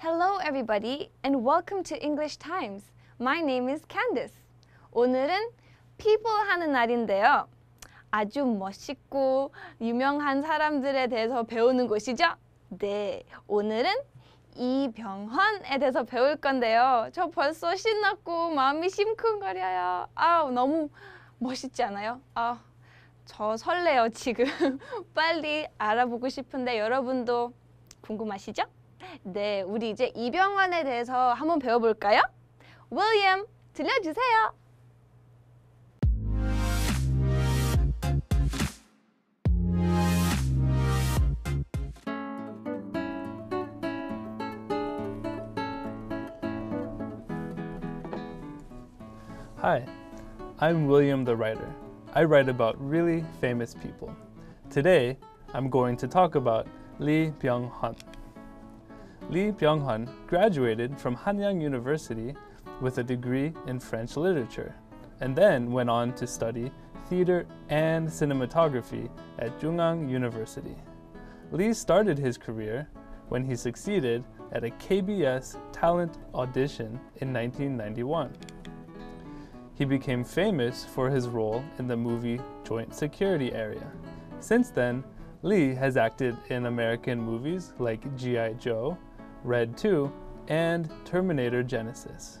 Hello everybody and welcome to English Times. My name is Candice. 오늘은 people 하는 날인데요. 아주 멋있고 유명한 사람들에 대해서 배우는 곳이죠? 네, 오늘은 이병헌에 대해서 배울 건데요. 저 벌써 신났고 마음이 심쿵거려요. 아, 너무 멋있지 않아요? 아, 저 설레요 지금. 빨리 알아보고 싶은데 여러분도 궁금하시죠? 네, 우리 이제 이병헌에 대해서 한번 배워볼까요? 윌리엄, 들려주세요. Hi, I'm William the Writer. I write about really famous people. Today, I'm going to talk about Lee Byung-hun. Lee Byung-hun graduated from Hanyang University with a degree in French literature, and then went on to study theater and cinematography at Jungang University. Lee started his career when he succeeded at a KBS talent audition in 1991. He became famous for his role in the movie Joint Security Area. Since then, Lee has acted in American movies like G.I. Joe, Red 2, and Terminator Genesis.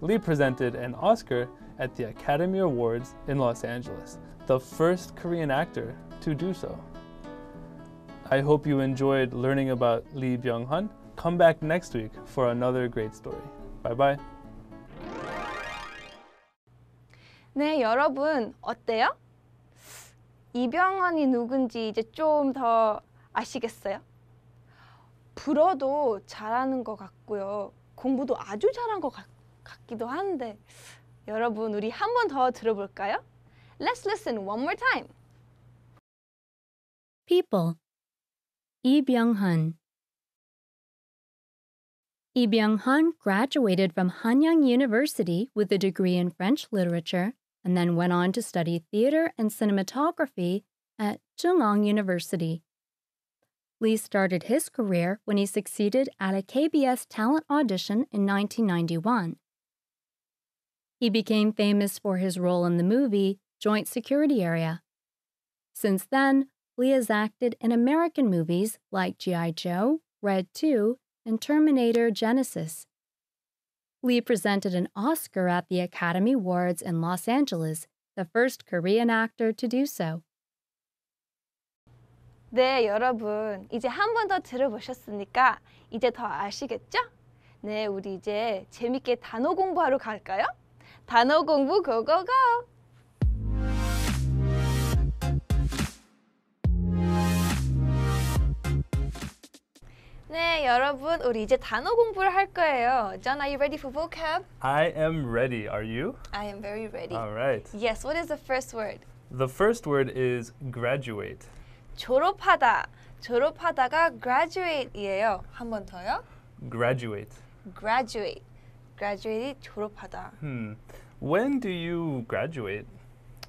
Lee presented an Oscar at the Academy Awards in Los Angeles, the first Korean actor to do so. I hope you enjoyed learning about Lee Byung-hun. Come back next week for another great story. Bye-bye. 네, 여러분 어때요? 이병헌이 누군지 이제 좀 더 아시겠어요? 불어도 잘하는 것 같고요. 공부도 아주 잘한 것 같, 같기도 한데 여러분 우리 한 번 더 들어볼까요? Let's listen one more time. People 이병헌 Ibyung-han graduated from Hanyang University with a degree in French literature and then went on to study theater and cinematography at Chungang University. Lee started his career when he succeeded at a KBS talent audition in 1991. He became famous for his role in the movie Joint Security Area. Since then, Lee has acted in American movies like G.I. Joe, Red 2, and Terminator Genesis. Lee presented an Oscar at the Academy Awards in Los Angeles, the first Korean actor to do so. 네, 여러분. 이제 한 번 더 들어보셨으니까 이제 더 아시겠죠? 네, 우리 이제 재밌게 단어 공부하러 갈까요? 단어 공부 고고고! 네, 여러분, 우리 이제 단어 공부를 할 거예요. John, are you ready for vocab? I am ready. Are you? I am very ready. All right. Yes, what is the first word? The first word is graduate. 졸업하다. 졸업하다가 graduate이에요. 한번 더요. graduate. graduate. graduate이 졸업하다. Hmm. When do you graduate?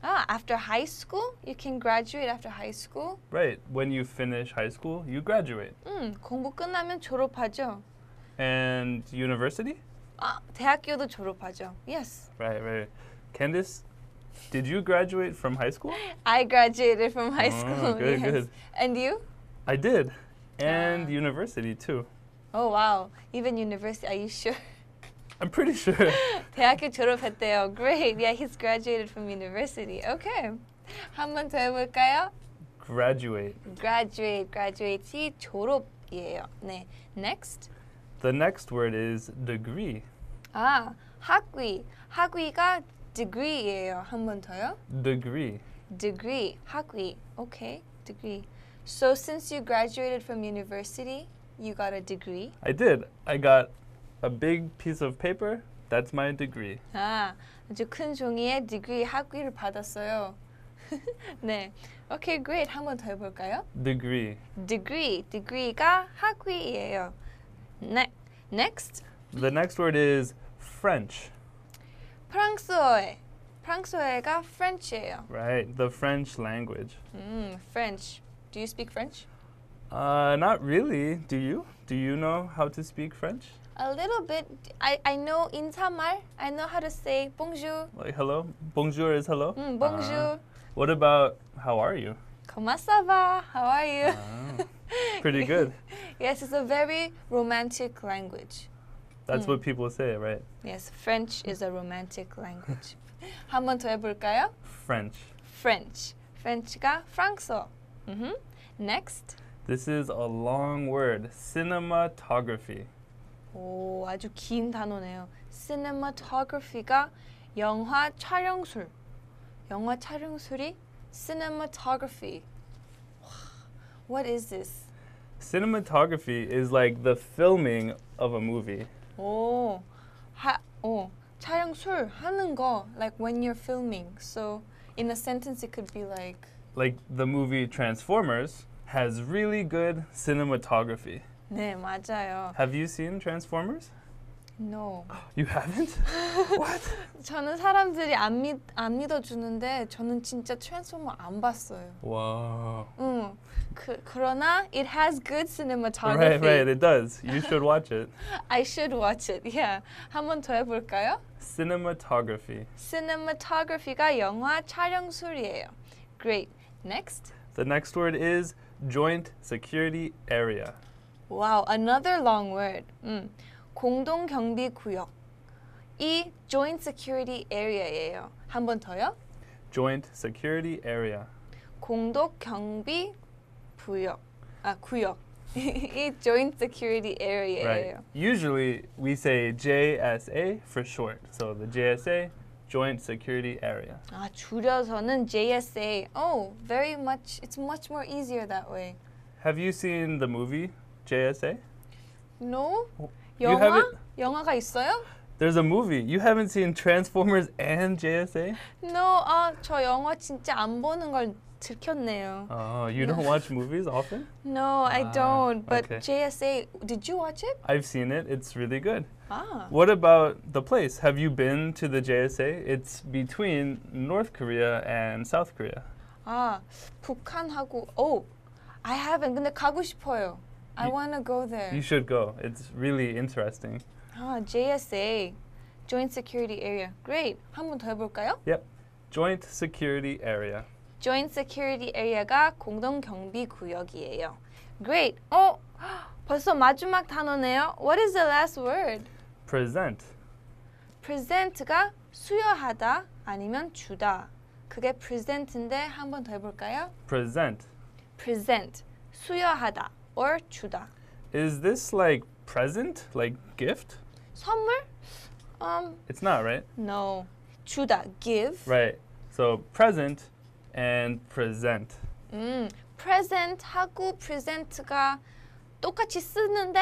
Ah, after high school, you can graduate after high school. Right. When you finish high school, you graduate. 음, 공부 끝나면 졸업하죠. And university? 아, 대학교도 졸업하죠. Yes. Right, right. Candice, Did you graduate from high school? I graduated from high oh, school. Good, yes. good. And you? I did, ah. and university too. Oh wow! Even university? Are you sure? I'm pretty sure. 대학교 졸업했대요. Great. Yeah, he's graduated from university. Okay. 한 번 더 해볼까요? Graduate. Graduate. Graduate이 졸업이에요. 네. Next. The next word is degree. 아, 학위. 학위가 degree예요. 한번 더요. Degree. Degree. 학위. Okay. Degree. So since you graduated from university, you got a degree. I did. I got a big piece of paper. That's my degree. 아, 아주 큰 종이에 degree 학위를 받았어요. 네. Okay, great. 한번 더 해볼까요? Degree. Degree. Degree가 학위예요. Ne- next. The next word is French. 프랑스어에 프랑스어가 French예요. Right, the French language. Mm, French. Do you speak French? Uh, not really. Do you? Do you know how to speak French? A little bit. I, I know 인사말. I know how to say bonjour. Like hello? Bonjour is hello? Mm, bonjour. Uh, what about how are you? Comment ça va? How are you? Ah, pretty good. yes, it's a very romantic language. That's mm. what people say, right? Yes, French is a romantic language. 한번 더 해볼까요? French. French. French가 프랑스어. Mm-hmm. Next. This is a long word. Cinematography. 오, 아주 긴 단어네요. Cinematography가 영화 촬영술. 영화 촬영술이 cinematography. What is this? Cinematography is like the filming of a movie. Oh, ha, oh, 촬영 술 하는 거 like when you're filming. So in a sentence, it could be like like the movie Transformers has really good cinematography. 네, 맞아요. Have you seen Transformers? No. You haven't? What? 저는 사람들이 안, 믿, 안 믿어주는데 저는 진짜 트랜스포머 안 봤어요. Wow. 응. 그, 그러나 it has good cinematography. Right, right. It does. You should watch it. I should watch it. Yeah. 한 번 더 볼까요? Cinematography. Cinematography가 영화 촬영술이에요. Great. Next. The next word is joint security area. Wow, another long word. 음. 공동 경비 이 joint security area예요. 한 번 더요. Joint security area. 공동 경비 구역. 아, 구역. 이 joint security area예요. Right. Usually we say JSA for short. So the JSA Joint Security Area. 아, 줄여서는 JSA. Oh, very much. It's much more easier that way. Have you seen the movie JSA? No. Oh. 영화? 영화가 있어요? There's a movie. You haven't seen Transformers and JSA? No, 아, 저 영화 진짜 안 보는 걸 들켰네요. Oh, you don't watch movies often? No, I ah, don't. But okay. JSA, did you watch it? I've seen it. It's really good. Ah. What about the place? Have you been to the JSA? It's between North Korea and South Korea. 아, 북한하고, oh, I haven't. 근데 가고 싶어요. I want to go there. You should go. It's really interesting. Ah, JSA, Joint Security Area. Great. 한 번 더 해볼까요? Yep. Joint Security Area. Joint Security Area가 공동 경비 구역이에요. Great. 어, 벌써 마지막 단어네요. What is the last word? Present. Present가 수여하다 아니면 주다. 그게 present인데 한 번 더 해볼까요? Present. Present. 수여하다 or 주다. Is this like present, like gift? 선물? Um. It's not, right? No. 주다, give. Right. So present and present. 음, present 하고 present가 똑같이 쓰는데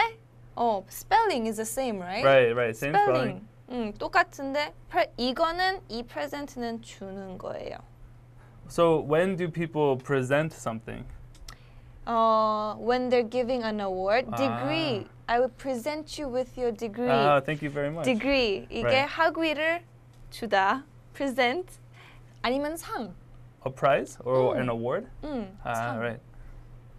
oh, spelling is the same, right? Right, right. Same spelling. spelling. 음, 똑같은데 pre, 이거는 이 present는 주는 거예요. So when do people present something? Uh, when they're giving an award, ah. degree. I will present you with your degree. Ah, thank you very much. degree. 이게 right. 학위를 주다. present 아니면 상. A prize or 음. an award? 음, ah, 상. right.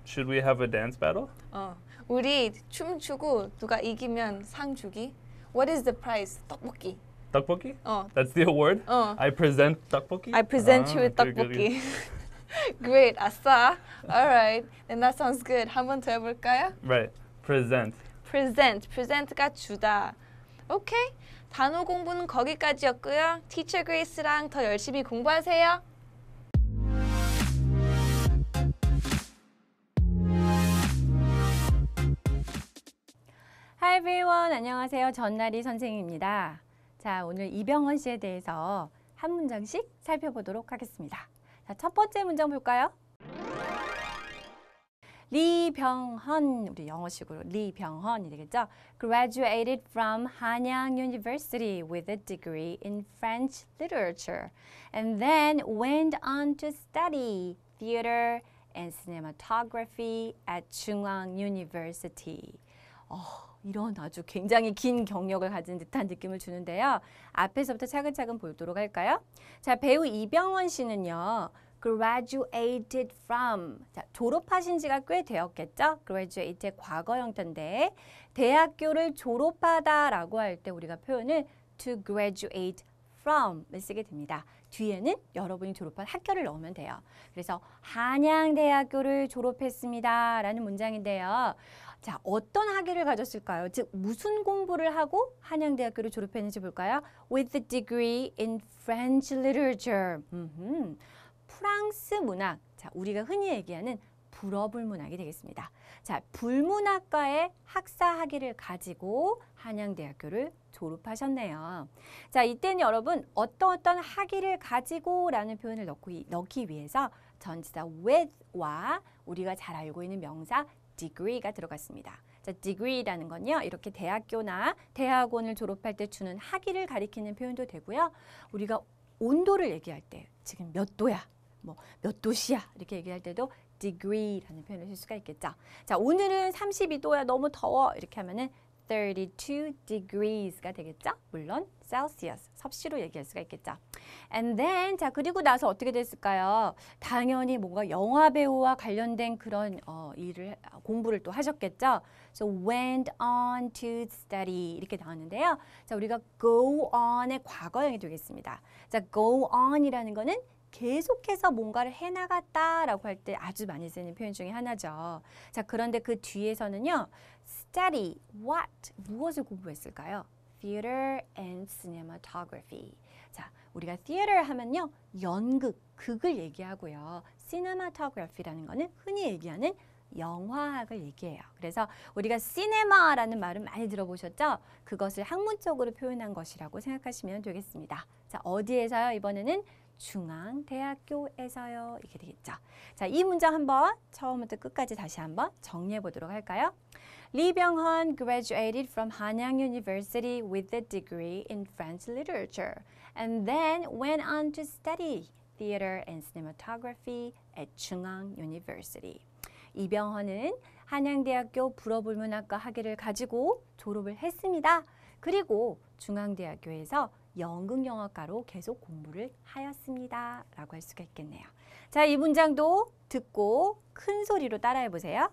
Should we have a dance battle? 어. 우리 춤추고 누가 이기면 상 주기. What is the prize? 떡볶이. Tteokbokki? That's the award? I present tteokbokki? I present ah, you with tteokbokki. Great. 아싸. All right. Then that sounds good. 한번 더 해볼까요? Right. Present. Present. Present가 주다. 오케이. 단어 공부는 거기까지였고요. Teacher Grace랑 더 열심히 공부하세요. Hi everyone. 안녕하세요. 전나리 선생입니다. 자, 오늘 이병헌 씨에 대해서 한 문장씩 살펴보도록 하겠습니다. 자, 첫 번째 문장 볼까요? 리병헌 우리 영어식으로 리병헌이 되겠죠? Graduated from Hanyang University with a degree in French literature and then went on to study theater and cinematography at Chunghwang University. 어, 이런 아주 굉장히 긴 경력을 가진 듯한 느낌을 주는데요. 앞에서부터 차근차근 보도록 할까요? 자, 배우 이병헌 씨는요. graduated from 자, 졸업하신 지가 꽤 되었겠죠? graduated 과거 형태인데 대학교를 졸업하다라고 할 때 우리가 표현을 to graduate from을 쓰게 됩니다. 뒤에는 여러분이 졸업한 학교를 넣으면 돼요. 그래서 한양대학교를 졸업했습니다 라는 문장인데요. 자, 어떤 학위를 가졌을까요? 즉, 무슨 공부를 하고 한양대학교를 졸업했는지 볼까요? With the degree in French literature. 음흠. 프랑스 문학. 자, 우리가 흔히 얘기하는 불어불 문학이 되겠습니다. 자, 불문학과의 학사 학위를 가지고 한양대학교를 졸업하셨네요. 자, 이때는 여러분 어떤 어떤 학위를 가지고라는 표현을 넣기, 위해서 전치사 with와 우리가 잘 알고 있는 명사 degree가 들어갔습니다. 자, degree라는 건요. 이렇게 대학교나 대학원을 졸업할 때 주는 학위를 가리키는 표현도 되고요. 우리가 온도를 얘기할 때 지금 몇 도야, 뭐 몇 도시야 이렇게 얘기할 때도 degree라는 표현을 쓸 수가 있겠죠. 자, 오늘은 32도야 너무 더워 이렇게 하면은 32 degrees가 되겠죠? 물론 Celsius, 섭씨로 얘기할 수가 있겠죠. And then, 자, 그리고 나서 어떻게 됐을까요? 당연히 뭔가 영화 배우와 관련된 그런 어, 일을, 아, 공부를 또 하셨겠죠. So, went on to study 이렇게 나왔는데요. 자, 우리가 go on의 과거형이 되겠습니다. 자, go on이라는 거는 계속해서 뭔가를 해나갔다라고 할 때 아주 많이 쓰는 표현 중에 하나죠. 자, 그런데 그 뒤에서는요. study what 무엇을 공부했을까요? theater and cinematography. 자, 우리가 theater 하면요. 연극, 극을 얘기하고요. cinematography라는 거는 흔히 얘기하는 영화학을 얘기해요. 그래서 우리가 시네마라는 말은 많이 들어보셨죠? 그것을 학문적으로 표현한 것이라고 생각하시면 되겠습니다. 자, 어디에서요? 이번에는 중앙대학교에서요. 이렇게 되겠죠. 자, 이 문장 한번 처음부터 끝까지 다시 한번 정리해 보도록 할까요? Lee Byung-hun graduated from Hanyang University with a degree in French literature and then went on to study theater and cinematography at Chungang University. 이병헌은 한양대학교 불어불문학과 학위를 가지고 졸업을 했습니다. 그리고 중앙대학교에서 연극영화과로 계속 공부를 하였습니다. 라고 할 수가 있겠네요. 자, 이 문장도 듣고 큰 소리로 따라해 보세요.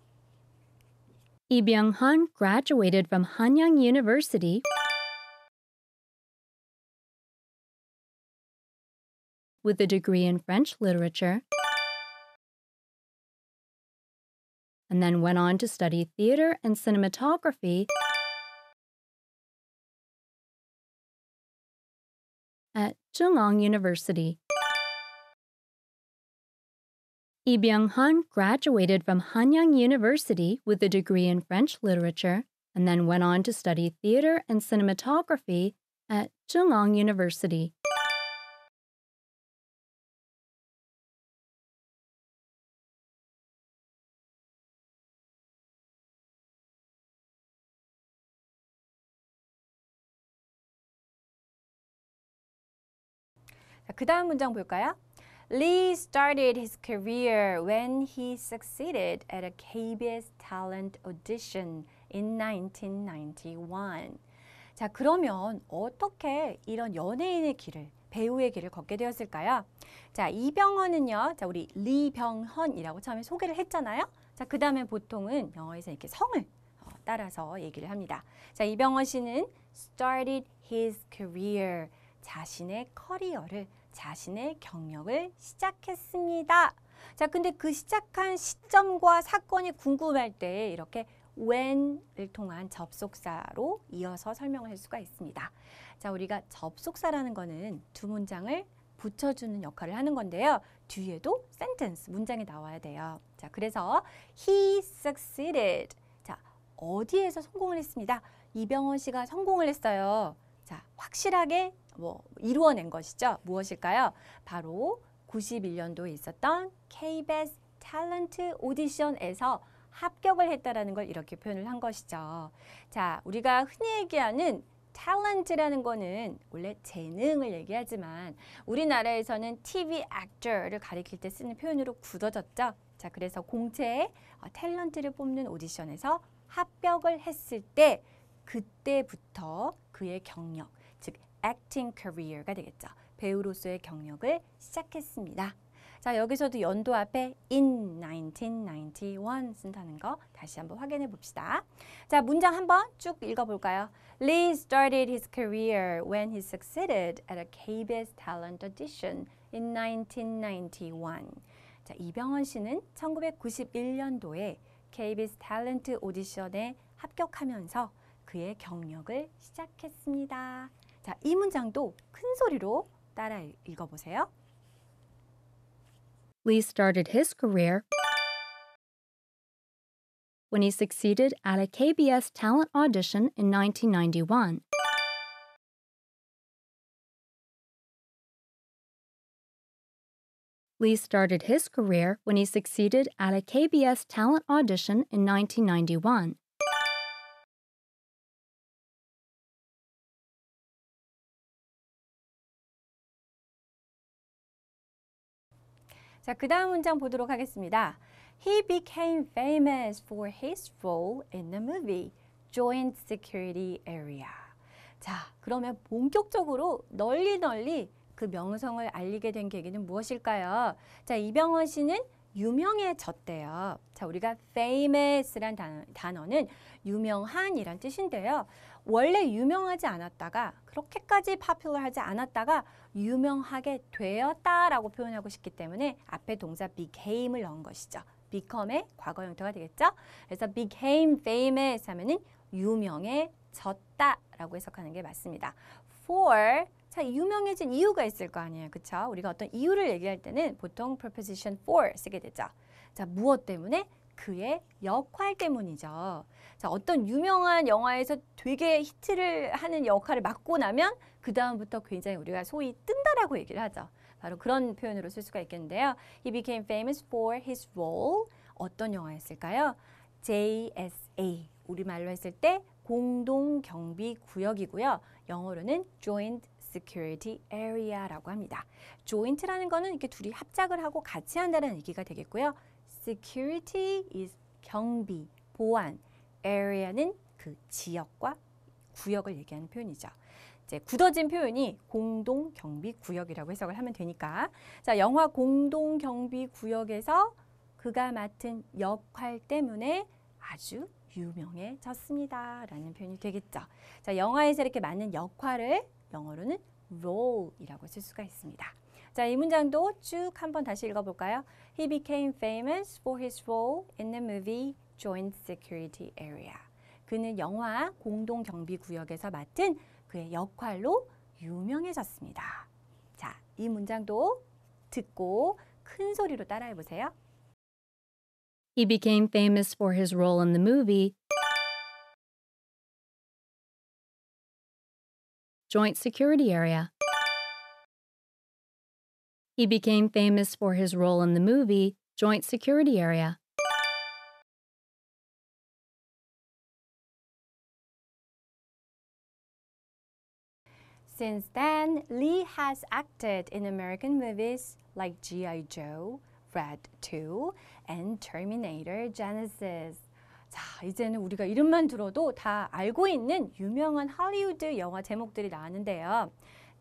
Lee byung han graduated from Hanyang University with a degree in French literature and then went on to study theater and cinematography at Chungang University. Lee Byung-hun graduated from Hanyang University with a degree in French literature and then went on to study theater and cinematography at Chungang University. 그 다음 문장 볼까요? Lee started his career when he succeeded at a KBS talent audition in 1991. 자, 그러면 어떻게 이런 연예인의 길을 배우의 길을 걷게 되었을까요? 자, 이병헌은요. 자, 우리 리병헌이라고 처음에 소개를 했잖아요. 자, 그다음에 보통은 영어에서 이렇게 성을 어, 따라서 얘기를 합니다. 자, 이병헌 씨는 started his career 자신의 커리어를 자신의 경력을 시작했습니다. 자, 근데 그 시작한 시점과 사건이 궁금할 때 이렇게 when을 통한 접속사로 이어서 설명할 수가 있습니다. 자, 우리가 접속사라는 거는 두 문장을 붙여주는 역할을 하는 건데요. 뒤에도 sentence, 문장이 나와야 돼요. 자, 그래서 he succeeded. 자, 어디에서 성공을 했습니다. 이병헌 씨가 성공을 했어요. 자, 확실하게 뭐 이루어낸 것이죠. 무엇일까요? 바로 91년도에 있었던 KBS 탤런트 오디션에서 합격을 했다라는 걸 이렇게 표현을 한 것이죠. 자, 우리가 흔히 얘기하는 탤런트라는 거는 원래 재능을 얘기하지만 우리나라에서는 TV a c t o 를 가리킬 때 쓰는 표현으로 굳어졌죠. 자, 그래서 공채에 탤런트를 어, 뽑는 오디션에서 합격을 했을 때 그때부터 그의 경력, acting career가 되겠죠. 배우로서의 경력을 시작했습니다. 자, 여기서도 연도 앞에 in 1991 쓴다는 거 다시 한번 확인해 봅시다. 자, 문장 한번 쭉 읽어 볼까요? Lee started his career when he succeeded at a KBS talent audition in 1991. 자, 이병헌 씨는 1991년도에 KBS 탤런트 오디션에 합격하면서 그의 경력을 시작했습니다. 자, 이 문장도 큰 소리로 따라 읽어보세요. Lee started his career when he succeeded at a KBS talent audition in 1991. Lee started his career when he succeeded at a KBS talent audition in 1991. 자, 그 다음 문장 보도록 하겠습니다. He became famous for his role in the movie Joint Security Area. 자, 그러면 본격적으로 널리 널리 그 명성을 알리게 된 계기는 무엇일까요? 자, 이병헌 씨는 유명해졌대요. 자, 우리가 famous란 단어, 단어는 유명한이란 뜻인데요. 원래 유명하지 않았다가 그렇게까지 popular하지 않았다가 유명하게 되었다라고 표현하고 싶기 때문에 앞에 동사 became을 넣은 것이죠. become의 과거 형태가 되겠죠. 그래서 became famous 하면은 유명해졌다라고 해석하는 게 맞습니다. for 자, 유명해진 이유가 있을 거 아니에요. 그죠 우리가 어떤 이유를 얘기할 때는 보통 preposition for 쓰게 되죠. 자, 무엇 때문에? 그의 역할 때문이죠. 자, 어떤 유명한 영화에서 되게 히트를 하는 역할을 맡고 나면 그 다음부터 굉장히 우리가 소위 뜬다라고 얘기를 하죠. 바로 그런 표현으로 쓸 수가 있겠는데요. He became famous for his role. 어떤 영화였을까요? JSA. 우리말로 했을 때 공동경비구역이고요. 영어로는 Joint Security Area라고 합니다. joint라는 거는 이렇게 둘이 합작을 하고 같이 한다는 얘기가 되겠고요. Security is 경비, 보안, area는 그 지역과 구역을 얘기하는 표현이죠. 이제 굳어진 표현이 공동 경비 구역이라고 해석을 하면 되니까 자 영화 공동 경비 구역에서 그가 맡은 역할 때문에 아주 유명해졌습니다. 라는 표현이 되겠죠. 자, 영화에서 이렇게 많은 역할을 영어로는 roll이라고 쓸 수가 있습니다. 자, 이 문장도 쭉 한번 다시 읽어볼까요? He became famous for his role in the movie Joint Security Area. 그는 영화 공동 경비 구역에서 맡은 그의 역할로 유명해졌습니다. 자, 이 문장도 듣고 큰 소리로 따라해 보세요. He became famous for his role in the movie Joint Security Area. He became famous for his role in the movie Joint Security Area. Since then, Lee has acted in American movies like G.I. Joe, Red 2, and Terminator Genesis. 자, 이제는 우리가 이름만 들어도 다 알고 있는 유명한 할리우드 영화 제목들이 나왔는데요.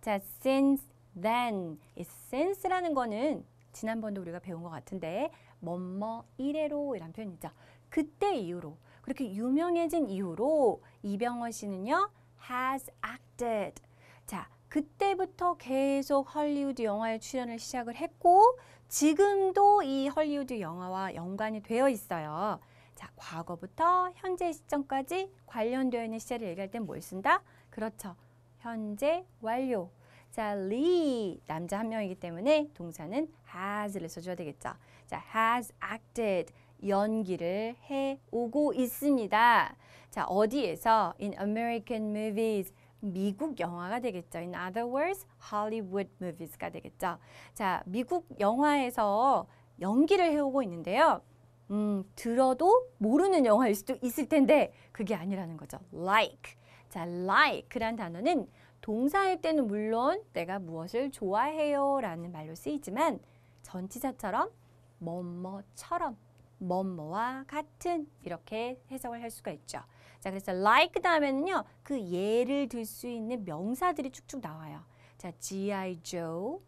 자, since then. 이 since라는 거는 지난번도 우리가 배운 것 같은데 뭐뭐 이래로 이란 표현이죠. 그때 이후로 그렇게 유명해진 이후로 이병헌 씨는요 has acted 자 그때부터 계속 할리우드 영화에 출연을 시작을 했고 지금도 이할리우드 영화와 연관이 되어 있어요. 자, 과거부터 현재 시점까지 관련되어 있는 시제를 얘기할 땐 뭘 쓴다? 그렇죠. 현재 완료. 자, Lee 남자 한 명이기 때문에 동사는 has를 써줘야 되겠죠. 자, has acted 연기를 해오고 있습니다. 자, 어디에서? In American movies 미국 영화가 되겠죠. In other words, Hollywood movies가 되겠죠. 자, 미국 영화에서 연기를 해오고 있는데요. 음, 들어도 모르는 영화일 수도 있을 텐데 그게 아니라는 거죠. like. 자, like란 단어는 동사일 때는 물론 내가 무엇을 좋아해요 라는 말로 쓰이지만 전치사처럼 뭐뭐처럼 뭐뭐와 같은 이렇게 해석을 할 수가 있죠. 자, 그래서 like 다음에는요. 그 예를 들 수 있는 명사들이 쭉쭉 나와요. 자, G.I. Joe,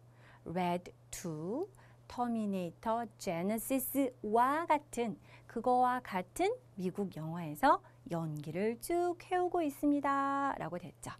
Red 2, 터미네이터, 제네시스와 같은 그거와 같은 미국 영화에서 연기를 쭉 해오고 있습니다. 라고 됐죠.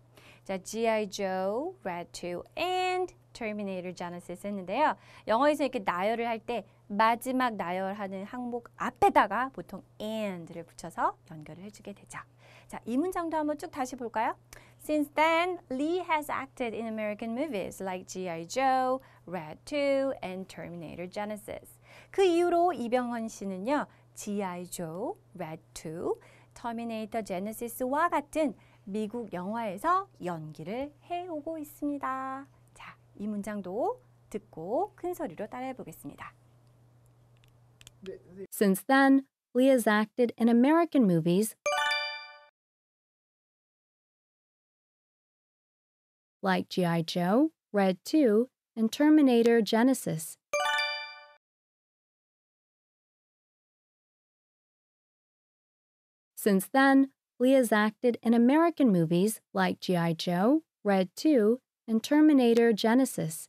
자, G.I. Joe, Red 2, and Terminator Genesis 했는데요. 영어에서 이렇게 나열을 할 때 마지막 나열하는 항목 앞에다가 보통 and를 붙여서 연결을 해주게 되죠. 자, 이 문장도 한번 쭉 다시 볼까요? Since then, Lee has acted in American movies like G.I. Joe, Red 2 and Terminator Genesis. 그 이후로 이병헌 씨는요. G.I. Joe, Red 2, Terminator Genesis와 같은 미국 영화에서 연기를 해오고 있습니다. 자, 이 문장도 듣고 큰 소리로 따라해 보겠습니다. Since then, Lee has acted in American movies like G.I. Joe, Red 2, and Terminator Genesis. Since then, Lee has acted in American movies like G.I. Joe, Red 2, and Terminator Genesis.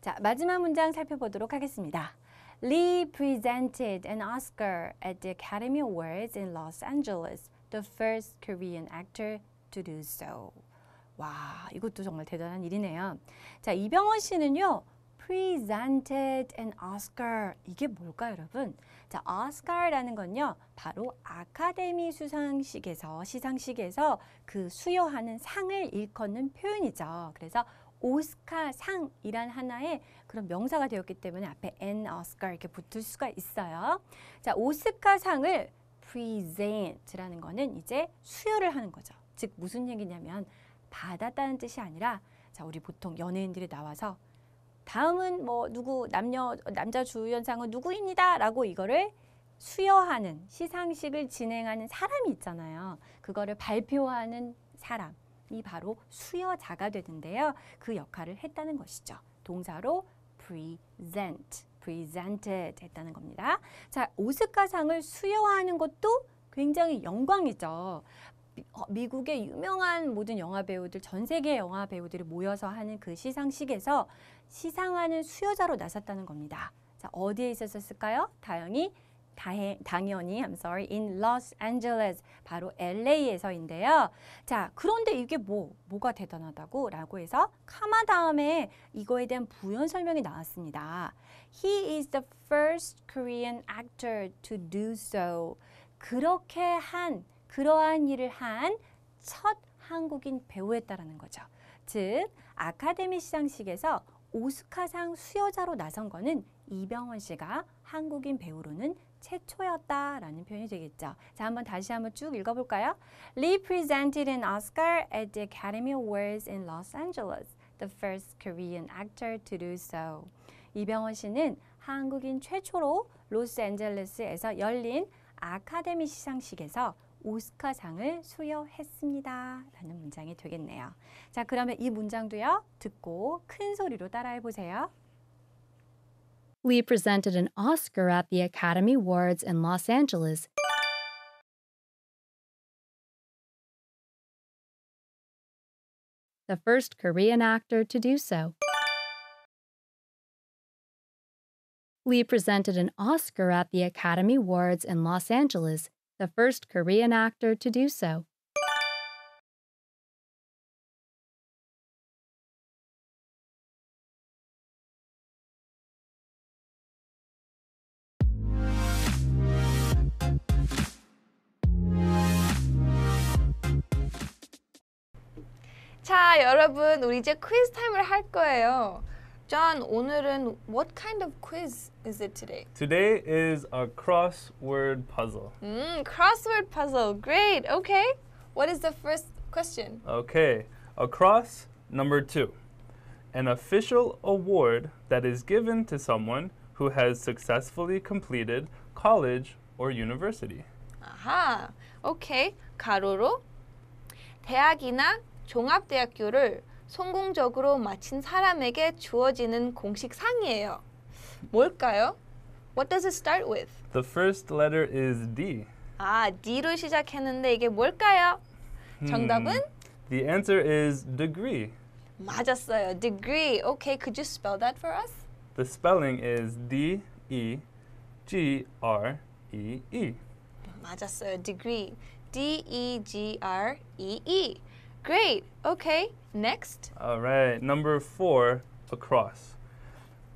자, 마지막 문장 살펴보도록 하겠습니다. Lee presented an Oscar at the Academy Awards in Los Angeles, the first Korean actor to do so. 와, 이것도 정말 대단한 일이네요. 자, 이병헌 씨는요. presented an Oscar. 이게 뭘까 여러분? 자, Oscar라는 건요. 바로 아카데미 수상식에서 시상식에서 그 수여하는 상을 일컫는 표현이죠. 그래서 오스카상이란 하나의 그런 명사가 되었기 때문에 앞에 an Oscar 이렇게 붙을 수가 있어요. 자, 오스카상을 present라는 거는 이제 수여를 하는 거죠. 즉 무슨 얘기냐면 받았다는 뜻이 아니라 자, 우리 보통 연예인들이 나와서 다음은 뭐 누구 남녀 남자 주연상은 누구입니다라고 이거를 수여하는 시상식을 진행하는 사람이 있잖아요. 그거를 발표하는 사람. 이 바로 수여자가 되는데요. 그 역할을 했다는 것이죠. 동사로 present, presented 했다는 겁니다. 자, 오스카상을 수여하는 것도 굉장히 영광이죠. 어, 미국의 유명한 모든 영화 배우들, 전 세계 영화 배우들이 모여서 하는 그 시상식에서 시상하는 수여자로 나섰다는 겁니다. 자, 어디에 있었을까요? 다행히 다해, 당연히 I'm sorry in Los Angeles 바로 LA에서인데요. 자 그런데 이게 뭐 뭐가 대단하다고 라고 해서 카마 다음에 이거에 대한 부연 설명이 나왔습니다. He is the first Korean actor to do so. 그렇게 한 그러한 일을 한 첫 한국인 배우였다라는 거죠. 즉 아카데미 시상식에서 오스카상 수여자로 나선 거는 이병헌 씨가 한국인 배우로는 최초였다라는 표현이 되겠죠. 자, 한번 다시 한번 쭉 읽어볼까요? l e presented an Oscar at the Academy Awards in Los Angeles, the first Korean actor to do so. 이병헌 씨는 한국인 최초로 로스앤젤레스에서 열린 아카데미 시상식에서 오스카상을 수여했습니다. 라는 문장이 되겠네요. 자, 그러면 이 문장도요, 듣고 큰 소리로 따라해 보세요. Lee presented an Oscar at the Academy Awards in Los Angeles. The first Korean actor to do so. Lee presented an Oscar at the Academy Awards in Los Angeles, the first Korean actor to do so. 자, 여러분, 우리 이제 퀴즈 타임을 할 거예요. John, 오늘은 what kind of quiz is it today? Today is a crossword puzzle. Mm, crossword puzzle. Great. Okay. What is the first question? Okay. Across number 2. An official award that is given to someone who has successfully completed college or university. Aha. Okay. 가로로 대학이나 종합대학교를 성공적으로 마친 사람에게 주어지는 공식상이에요. 뭘까요? What does it start with? The first letter is D. 아, D로 시작했는데 이게 뭘까요? 정답은? The answer is degree. 맞았어요. degree. Okay, could you spell that for us? The spelling is D E G R E E. 맞았어요. degree. D E G R E E. Great. Okay. Next. All right. Number four, across.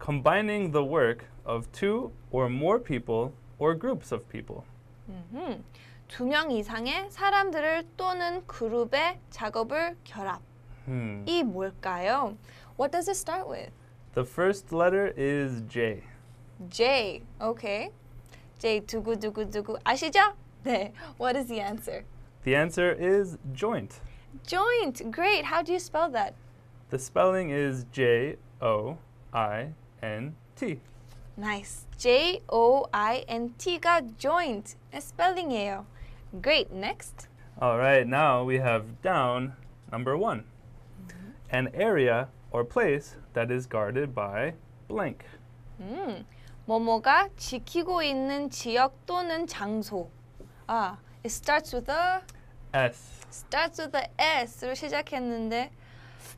Combining the work of two or more people or groups of people. Mm-hmm. 두 명 이상의 사람들을 또는 그룹의 작업을 결합. Hmm. 이 뭘까요? What does it start with? The first letter is J. J. Okay. J 두구두구두구 아시죠? 네. What is the answer? The answer is joint. Joint. Great. How do you spell that? The spelling is J O I N T. Nice. J O I N T 가 joint nice joint Got joint spelling이에요 Great. Next. All right. Now we have down number one. Mm -hmm. An area or place that is guarded by blank. 음. Hmm. 뭐뭐가 지키고 있는 지역 또는 장소. 아, ah, it starts with a S starts with the S로 시작했는데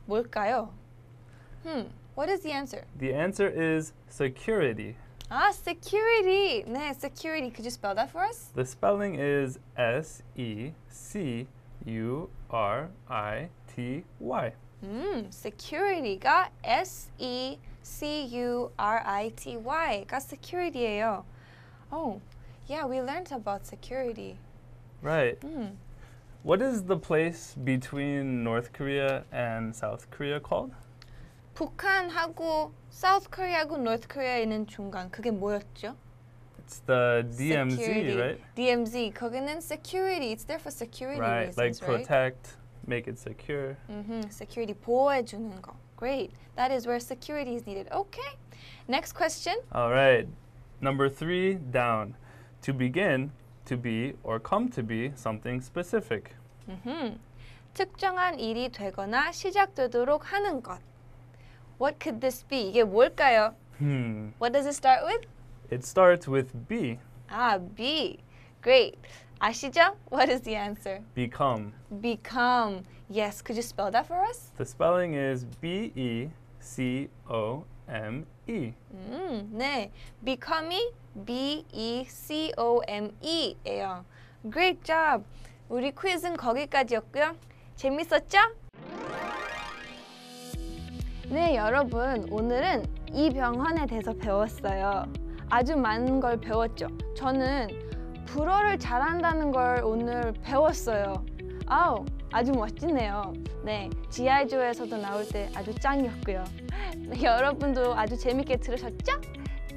뭘까요? Hmm, what is the answer? The answer is security. Ah, security. 네, security. Could you spell that for us? The spelling is S E C got hmm, S E C U R I T Y. Got security, I T Y가 security예요. Oh, yeah, we learned about security. Right. Hmm. What is the place between North Korea and South Korea called? 북한하고 South Korea하고 North Korea 있는 중간 그게 뭐였죠? It's the DMZ, security. right? DMZ. 거기는 security. It's there for security right, reasons, like right? protect, make it secure. Mm-hmm. Security 보호해 주는 거. Great. That is where security is needed. Okay. Next question. All right. Number 3 down. To begin, to be or come to be something specific. Mm-hmm. 특정한 일이 되거나 시작되도록 하는 것. What could this be? 이게 뭘까요? Hmm. What does it start with? It starts with B. Ah, B. Great. 아시죠? What is the answer? Become. Become. Yes. Could you spell that for us? The spelling is B E M E. Mm, becoming. B E C O M E예요. Great job. 우리 퀴즈는 거기까지였고요. 재밌었죠? 네, 여러분. 오늘은 이병헌에 대해서 배웠어요. 아주 많은 걸 배웠죠. 저는 불어를 잘한다는 걸 오늘 배웠어요. 아우, 아주 멋지네요. 네, 지하조에서도 나올 때 아주 짱이었고요. 네, 여러분도 아주 재밌게 들으셨죠?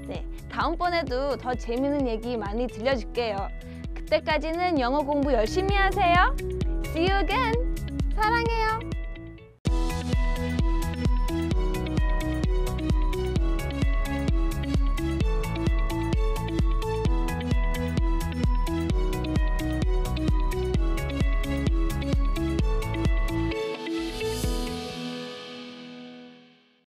네, 다음번에도 더 재밌는 얘기 많이 들려줄게요. 그때까지는 영어 공부 열심히 하세요. See you again. 사랑해요.